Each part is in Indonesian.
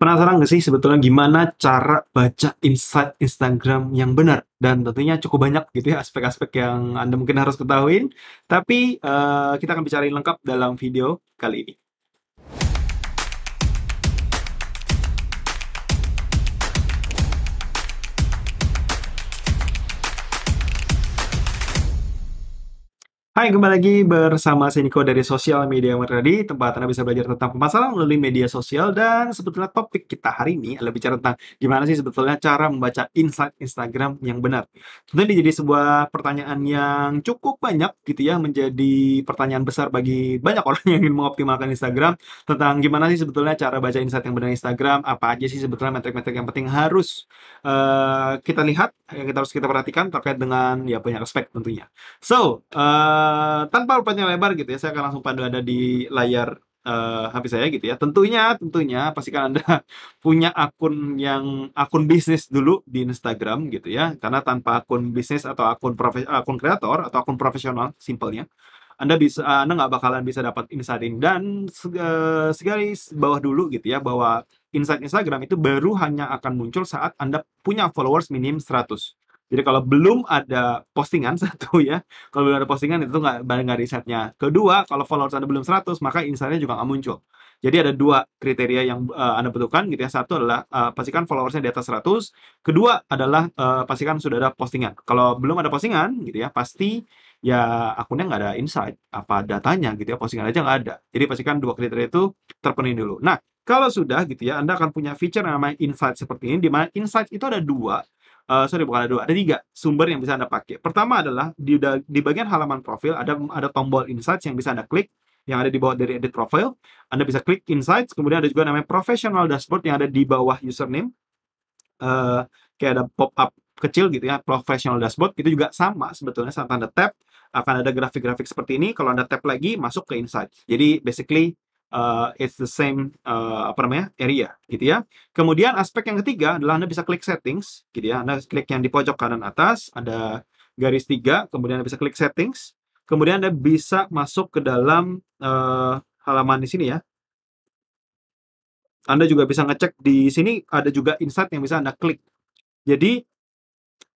Penasaran gak sih sebetulnya gimana cara baca insight Instagram yang benar? Dan tentunya cukup banyak gitu ya aspek-aspek yang Anda mungkin harus ketahuin Tapi uh, kita akan bicarain lengkap dalam video kali ini. Hai, kembali lagi bersama Seniko dari Sosial Media Mercadi, tempat Anda bisa belajar tentang pemasaran melalui media sosial dan sebetulnya topik kita hari ini adalah bicara tentang gimana sih sebetulnya cara membaca insight Instagram yang benar. ini jadi sebuah pertanyaan yang cukup banyak gitu ya, menjadi pertanyaan besar bagi banyak orang yang ingin mengoptimalkan Instagram tentang gimana sih sebetulnya cara baca insight yang benar Instagram, apa aja sih sebetulnya metrik-metrik yang penting harus uh, kita lihat, yang kita harus kita perhatikan terkait dengan ya banyak aspek tentunya. So, uh, Eh, tanpa panjang lebar gitu ya, saya akan langsung pada ada di layar uh, eh, HP saya gitu ya. Tentunya, tentunya pastikan Anda punya akun yang akun bisnis dulu di Instagram gitu ya. Karena tanpa akun bisnis atau akun profes, akun kreator atau akun profesional simpelnya anda bisa eh, Anda nggak bakalan bisa dapat insight ini dan uh, segaris bawah dulu gitu ya bahwa insight Instagram itu baru hanya akan muncul saat Anda punya followers minim 100. Jadi kalau belum ada postingan satu ya, kalau belum ada postingan itu nggak nggak risetnya. Kedua, kalau followers anda belum 100 maka insightnya juga nggak muncul. Jadi ada dua kriteria yang uh, anda butuhkan gitu ya. Satu adalah uh, pastikan followersnya di atas 100. Kedua adalah uh, pastikan sudah ada postingan. Kalau belum ada postingan gitu ya, pasti ya akunnya nggak ada insight apa datanya gitu ya postingan aja nggak ada jadi pastikan dua kriteria itu terpenuhi dulu nah kalau sudah gitu ya Anda akan punya feature yang namanya insight seperti ini di mana insight itu ada dua uh, sorry bukan ada dua, ada tiga sumber yang bisa Anda pakai. Pertama adalah di, di bagian halaman profil ada ada tombol insights yang bisa Anda klik yang ada di bawah dari edit profile. Anda bisa klik insights, kemudian ada juga namanya professional dashboard yang ada di bawah username. Uh, kayak ada pop-up kecil gitu ya, professional dashboard itu juga sama sebetulnya saat Anda tap akan ada grafik-grafik seperti ini. Kalau Anda tap lagi masuk ke insights. Jadi basically uh, it's the same uh, apa namanya area gitu ya. Kemudian aspek yang ketiga adalah Anda bisa klik settings gitu ya. Anda klik yang di pojok kanan atas ada garis tiga, kemudian Anda bisa klik settings. Kemudian Anda bisa masuk ke dalam uh, halaman di sini ya. Anda juga bisa ngecek di sini ada juga insight yang bisa Anda klik. Jadi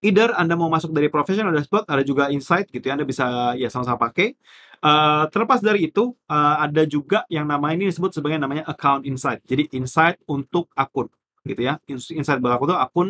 either Anda mau masuk dari professional dashboard, ada juga insight gitu ya, Anda bisa ya sama-sama pakai. Uh, terlepas dari itu, uh, ada juga yang nama ini disebut sebagai namanya account insight. Jadi insight untuk akun gitu ya. Insight buat akun itu akun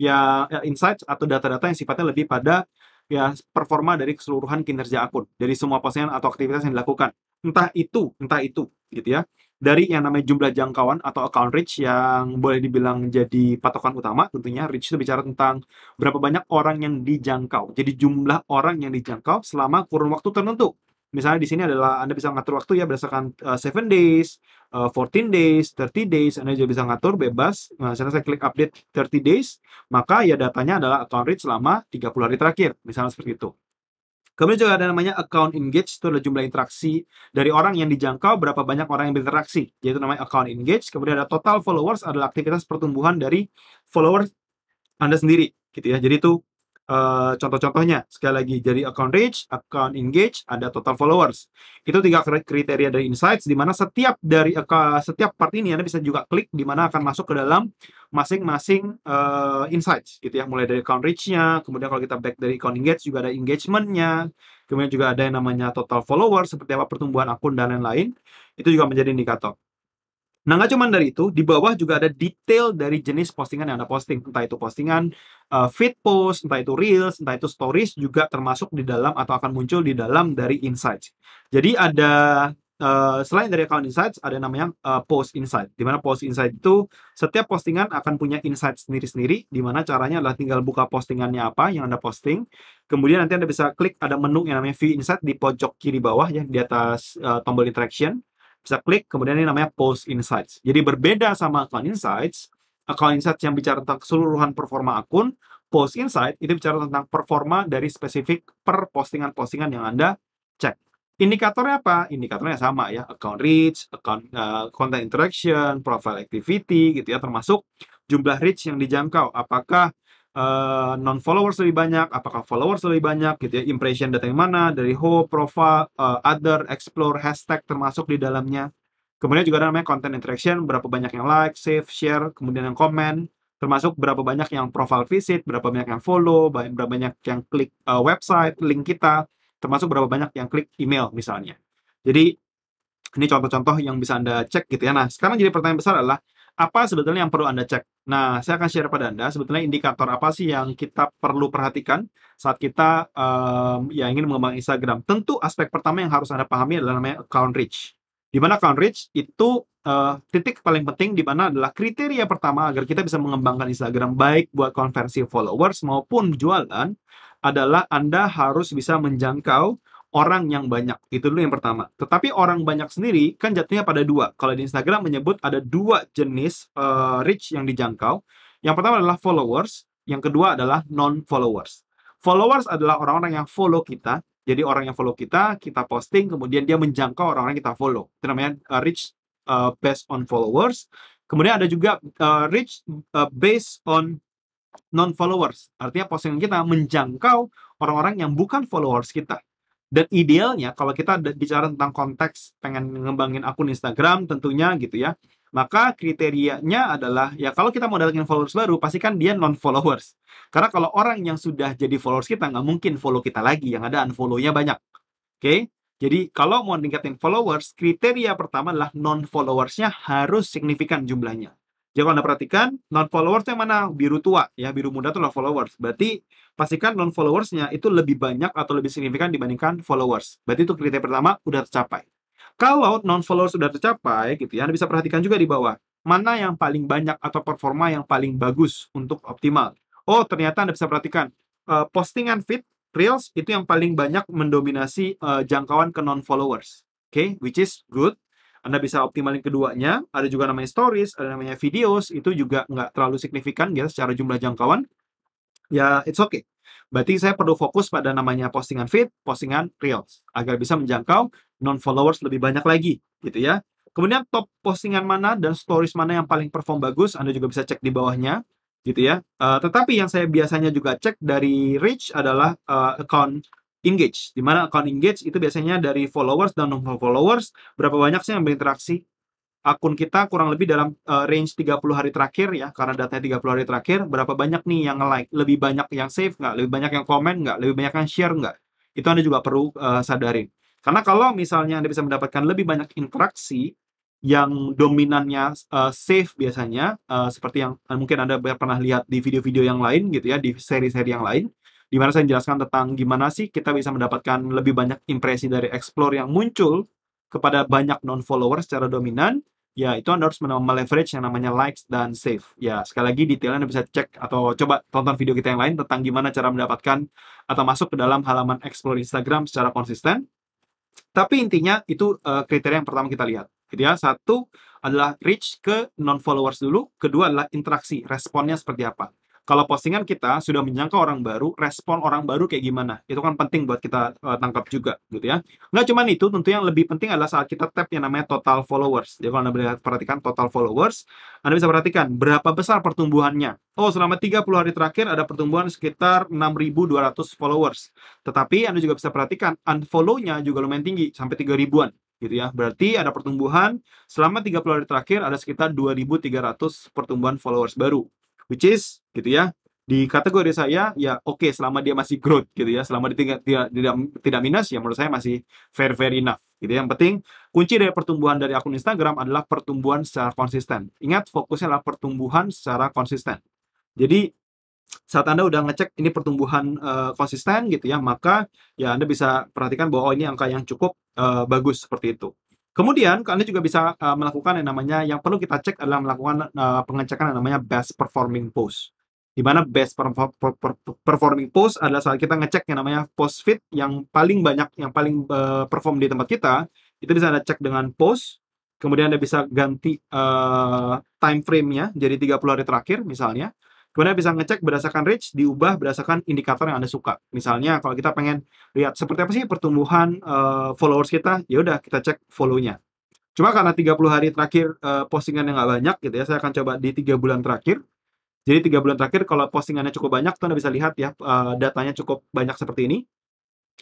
ya, ya insight atau data-data yang sifatnya lebih pada ya performa dari keseluruhan kinerja akun, dari semua postingan atau aktivitas yang dilakukan. Entah itu, entah itu gitu ya dari yang namanya jumlah jangkauan atau account reach yang boleh dibilang jadi patokan utama tentunya reach itu bicara tentang berapa banyak orang yang dijangkau jadi jumlah orang yang dijangkau selama kurun waktu tertentu misalnya di sini adalah Anda bisa ngatur waktu ya berdasarkan uh, days, uh, eh, 14 days, 30 days, Anda juga bisa ngatur bebas. Nah, saya klik update 30 days, maka ya datanya adalah account reach selama 30 hari terakhir, misalnya seperti itu. Kemudian juga ada namanya account engage itu adalah jumlah interaksi dari orang yang dijangkau, berapa banyak orang yang berinteraksi, yaitu namanya account engage Kemudian ada total followers, adalah aktivitas pertumbuhan dari followers Anda sendiri, gitu ya. Jadi itu Uh, contoh-contohnya sekali lagi jadi account reach, account engage, ada total followers. Itu tiga kriteria dari insights di mana setiap dari uh, setiap part ini Anda bisa juga klik di mana akan masuk ke dalam masing-masing uh, insights gitu ya. Mulai dari account reach-nya, kemudian kalau kita back dari account engage juga ada engagement-nya, kemudian juga ada yang namanya total followers seperti apa pertumbuhan akun dan lain-lain. Itu juga menjadi indikator. Nah, nggak cuma dari itu, di bawah juga ada detail dari jenis postingan yang Anda posting. Entah itu postingan uh, feed post, entah itu reels, entah itu stories juga termasuk di dalam atau akan muncul di dalam dari insights. Jadi ada Uh, selain dari account insights ada namanya uh, post insight di mana post insight itu setiap postingan akan punya insight sendiri-sendiri di mana caranya adalah tinggal buka postingannya apa yang Anda posting kemudian nanti Anda bisa klik ada menu yang namanya view insight di pojok kiri bawah ya di atas uh, tombol interaction bisa klik, kemudian ini namanya Post Insights. Jadi berbeda sama Account Insights, Account Insights yang bicara tentang keseluruhan performa akun, Post Insight itu bicara tentang performa dari spesifik per postingan-postingan yang Anda cek. Indikatornya apa? Indikatornya sama ya, account reach, account uh, content interaction, profile activity gitu ya, termasuk jumlah reach yang dijangkau. Apakah uh, eh, non followers lebih banyak, apakah followers lebih banyak gitu ya, impression datang dari mana, dari who, profile, uh, other, explore, hashtag termasuk di dalamnya. Kemudian juga ada namanya content interaction, berapa banyak yang like, save, share, kemudian yang komen, termasuk berapa banyak yang profile visit, berapa banyak yang follow, berapa banyak yang klik uh, website, link kita, termasuk berapa banyak yang klik email misalnya. Jadi ini contoh-contoh yang bisa Anda cek gitu ya. Nah, sekarang jadi pertanyaan besar adalah apa sebetulnya yang perlu Anda cek? Nah, saya akan share pada Anda sebetulnya indikator apa sih yang kita perlu perhatikan saat kita um, ya ingin mengembangkan Instagram. Tentu aspek pertama yang harus Anda pahami adalah namanya account reach. Di mana account reach itu uh, titik paling penting di mana adalah kriteria pertama agar kita bisa mengembangkan Instagram baik buat konversi followers maupun jualan adalah Anda harus bisa menjangkau orang yang banyak. Itu dulu yang pertama. Tetapi orang banyak sendiri kan jatuhnya pada dua. Kalau di Instagram menyebut ada dua jenis uh, reach yang dijangkau. Yang pertama adalah followers, yang kedua adalah non-followers. Followers adalah orang-orang yang follow kita. Jadi orang yang follow kita, kita posting, kemudian dia menjangkau orang-orang kita follow. Itu namanya uh, reach uh, based on followers. Kemudian ada juga uh, reach uh, based on non-followers. Artinya postingan kita menjangkau orang-orang yang bukan followers kita dan idealnya kalau kita bicara tentang konteks pengen ngembangin akun Instagram tentunya gitu ya maka kriterianya adalah ya kalau kita mau datangin followers baru pastikan dia non followers karena kalau orang yang sudah jadi followers kita nggak mungkin follow kita lagi yang ada unfollownya banyak oke okay? jadi kalau mau meningkatin followers kriteria pertama adalah non followersnya harus signifikan jumlahnya jadi Anda perhatikan, non-followers yang mana? Biru tua, ya biru muda itu non-followers. Berarti pastikan non-followersnya itu lebih banyak atau lebih signifikan dibandingkan followers. Berarti itu kriteria pertama udah tercapai. Kalau non-followers sudah tercapai, gitu ya, Anda bisa perhatikan juga di bawah. Mana yang paling banyak atau performa yang paling bagus untuk optimal. Oh, ternyata Anda bisa perhatikan. Uh, eh, postingan fit reels, itu yang paling banyak mendominasi uh, jangkauan ke non-followers. Oke, okay? which is good anda bisa optimalin keduanya. Ada juga namanya stories, ada namanya videos. Itu juga nggak terlalu signifikan ya secara jumlah jangkauan. Ya, it's okay. Berarti saya perlu fokus pada namanya postingan feed, postingan reels, agar bisa menjangkau non-followers lebih banyak lagi, gitu ya. Kemudian top postingan mana dan stories mana yang paling perform bagus, Anda juga bisa cek di bawahnya, gitu ya. Uh, tetapi yang saya biasanya juga cek dari reach adalah uh, account engage. Di mana account engage itu biasanya dari followers dan non followers, berapa banyak sih yang berinteraksi akun kita kurang lebih dalam uh, range 30 hari terakhir ya karena datanya 30 hari terakhir berapa banyak nih yang like lebih banyak yang save nggak lebih banyak yang komen nggak lebih banyak yang share nggak itu anda juga perlu uh, sadarin karena kalau misalnya anda bisa mendapatkan lebih banyak interaksi yang dominannya uh, safe biasanya uh, seperti yang uh, mungkin anda pernah lihat di video-video yang lain gitu ya di seri-seri yang lain di mana saya jelaskan tentang gimana sih kita bisa mendapatkan lebih banyak impresi dari explore yang muncul kepada banyak non followers secara dominan, ya itu Anda harus leverage yang namanya likes dan save. Ya, sekali lagi detailnya Anda bisa cek atau coba tonton video kita yang lain tentang gimana cara mendapatkan atau masuk ke dalam halaman explore Instagram secara konsisten. Tapi intinya itu uh, kriteria yang pertama kita lihat. Gitu ya. Satu adalah reach ke non-followers dulu, kedua adalah interaksi, responnya seperti apa. Kalau postingan kita sudah menjangkau orang baru, respon orang baru kayak gimana? Itu kan penting buat kita uh, tangkap juga gitu ya. Nggak cuma itu, tentu yang lebih penting adalah saat kita tap yang namanya total followers. Jadi kalau Anda perhatikan total followers, Anda bisa perhatikan berapa besar pertumbuhannya. Oh, selama 30 hari terakhir ada pertumbuhan sekitar 6.200 followers. Tetapi Anda juga bisa perhatikan unfollow-nya juga lumayan tinggi, sampai 3 ribuan gitu ya. Berarti ada pertumbuhan selama 30 hari terakhir ada sekitar 2.300 pertumbuhan followers baru which is gitu ya di kategori saya ya oke okay, selama dia masih growth gitu ya selama dia tidak, tidak tidak minus ya menurut saya masih fair fair enough gitu ya. yang penting kunci dari pertumbuhan dari akun Instagram adalah pertumbuhan secara konsisten ingat fokusnya adalah pertumbuhan secara konsisten jadi saat anda udah ngecek ini pertumbuhan uh, konsisten gitu ya maka ya anda bisa perhatikan bahwa oh, ini angka yang cukup uh, bagus seperti itu Kemudian kalian juga bisa uh, melakukan yang namanya yang perlu kita cek adalah melakukan uh, pengecekan yang namanya best performing post. Di mana best performing post adalah saat kita ngecek yang namanya post fit yang paling banyak yang paling uh, perform di tempat kita, itu bisa Anda cek dengan post. Kemudian Anda bisa ganti uh, time frame-nya jadi 30 hari terakhir misalnya Kemudian bisa ngecek berdasarkan reach, diubah berdasarkan indikator yang Anda suka. Misalnya kalau kita pengen lihat seperti apa sih pertumbuhan uh, followers kita, ya udah kita cek follow-nya. Cuma karena 30 hari terakhir uh, eh, yang nggak banyak gitu ya, saya akan coba di tiga bulan terakhir. Jadi tiga bulan terakhir kalau postingannya cukup banyak, Anda bisa lihat ya uh, datanya cukup banyak seperti ini.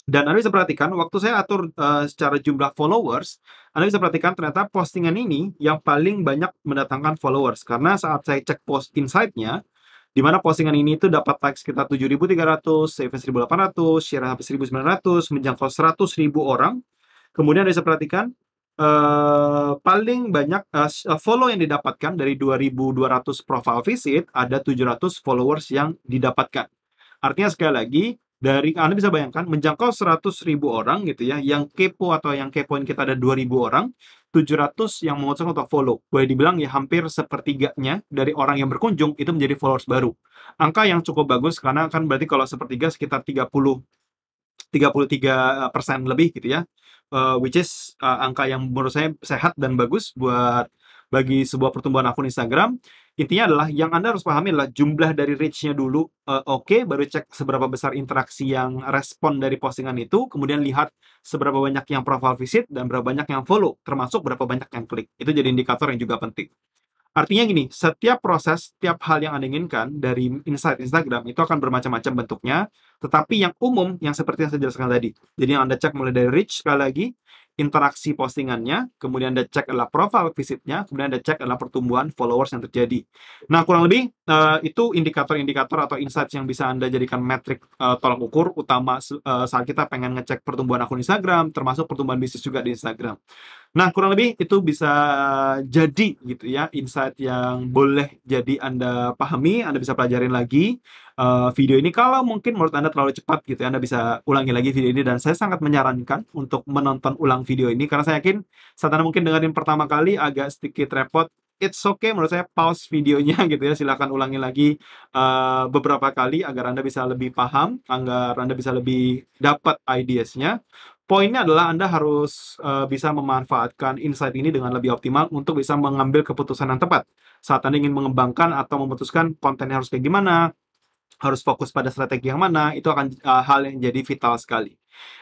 Dan Anda bisa perhatikan, waktu saya atur uh, secara jumlah followers, Anda bisa perhatikan ternyata postingan ini yang paling banyak mendatangkan followers. Karena saat saya cek post insight-nya, di mana postingan ini itu dapat like sekitar 7.300, save 1.800, share hampir 1.900, menjangkau 100.000 orang. Kemudian ada saya perhatikan, Uh, paling banyak uh, follow yang didapatkan dari 2.200 profile visit ada 700 followers yang didapatkan. Artinya sekali lagi dari Anda bisa bayangkan menjangkau 100 ribu orang gitu ya yang kepo atau yang kepoin kita ada 2000 orang 700 yang mengutuskan untuk follow boleh dibilang ya hampir sepertiganya dari orang yang berkunjung itu menjadi followers baru angka yang cukup bagus karena kan berarti kalau sepertiga sekitar 30 33 eh, persen lebih gitu ya uh, which is uh, angka yang menurut saya sehat dan bagus buat bagi sebuah pertumbuhan akun Instagram Intinya adalah yang Anda harus pahami adalah jumlah dari reach-nya dulu, uh, oke, okay, baru cek seberapa besar interaksi yang respon dari postingan itu, kemudian lihat seberapa banyak yang profile visit dan berapa banyak yang follow, termasuk berapa banyak yang klik. Itu jadi indikator yang juga penting. Artinya gini, setiap proses, setiap hal yang Anda inginkan dari insight Instagram itu akan bermacam-macam bentuknya, tetapi yang umum, yang seperti yang saya jelaskan tadi. Jadi yang Anda cek mulai dari reach sekali lagi, interaksi postingannya, kemudian ada cek adalah profile visitnya, kemudian ada cek adalah pertumbuhan followers yang terjadi. Nah, kurang lebih uh, itu indikator-indikator atau insights yang bisa Anda jadikan metrik uh, eh, tolak ukur utama uh, saat kita pengen ngecek pertumbuhan akun Instagram, termasuk pertumbuhan bisnis juga di Instagram. Nah, kurang lebih itu bisa jadi gitu ya insight yang boleh jadi Anda pahami, Anda bisa pelajarin lagi uh, video ini kalau mungkin menurut Anda terlalu cepat gitu ya, Anda bisa ulangi lagi video ini dan saya sangat menyarankan untuk menonton ulang video ini karena saya yakin saat Anda mungkin dengerin pertama kali agak sedikit repot It's okay menurut saya pause videonya gitu ya silahkan ulangi lagi uh, beberapa kali agar anda bisa lebih paham agar anda bisa lebih dapat ideasnya poinnya adalah Anda harus uh, bisa memanfaatkan insight ini dengan lebih optimal untuk bisa mengambil keputusan yang tepat saat Anda ingin mengembangkan atau memutuskan kontennya harus kayak gimana, harus fokus pada strategi yang mana, itu akan uh, hal yang jadi vital sekali.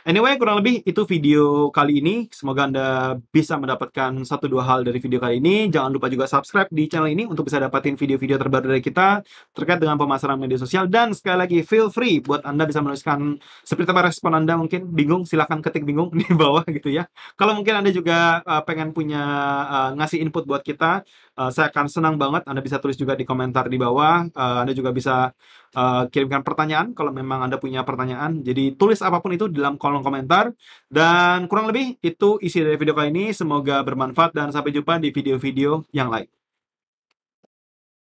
Anyway, kurang lebih itu video kali ini. Semoga Anda bisa mendapatkan satu dua hal dari video kali ini. Jangan lupa juga subscribe di channel ini untuk bisa dapatin video-video terbaru dari kita terkait dengan pemasaran media sosial. Dan sekali lagi, feel free buat Anda bisa menuliskan seperti apa respon Anda mungkin bingung, silahkan ketik bingung di bawah gitu ya. Kalau mungkin Anda juga eh, pengen punya eh, ngasih input buat kita, Eh, saya akan senang banget Anda bisa tulis juga di komentar di bawah. Uh, Anda juga bisa uh, kirimkan pertanyaan kalau memang Anda punya pertanyaan. Jadi tulis apapun itu di dalam kolom komentar. Dan kurang lebih itu isi dari video kali ini. Semoga bermanfaat dan sampai jumpa di video-video yang lain.